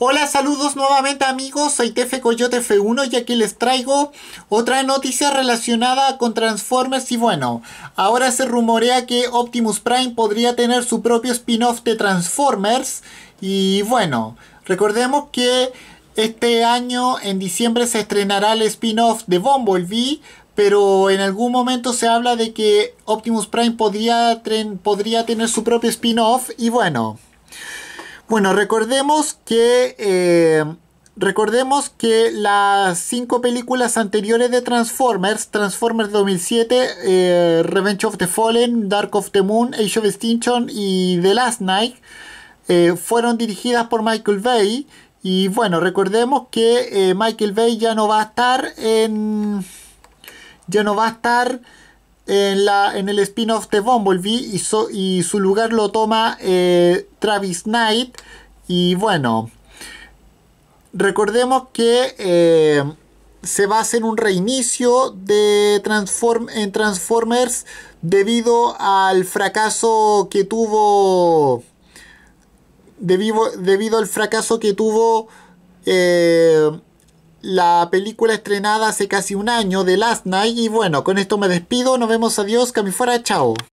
Hola, saludos nuevamente amigos, soy Tefe Coyote F1 y aquí les traigo otra noticia relacionada con Transformers y bueno, ahora se rumorea que Optimus Prime podría tener su propio spin-off de Transformers y bueno, recordemos que este año en diciembre se estrenará el spin-off de Bumblebee pero en algún momento se habla de que Optimus Prime podría tener su propio spin-off y bueno. Bueno, recordemos que... Eh, recordemos que las cinco películas anteriores de Transformers, Transformers 2007, eh, Revenge of the Fallen, Dark of the Moon, Age of Extinction y The Last Night, eh, fueron dirigidas por Michael Bay. Y bueno, recordemos que Michael Bay ya no va a estar en. Ya no va a estar en, el spin-off de Bumblebee y, y, su lugar lo toma eh, Travis Knight. Y bueno, recordemos que eh, se basa en un reinicio de Transformers debido al fracaso que tuvo. Debido, debido al fracaso que tuvo. Eh, la película estrenada hace casi un año de Last Night. Y bueno, con esto me despido. Nos vemos. Adiós. fuera. Chao.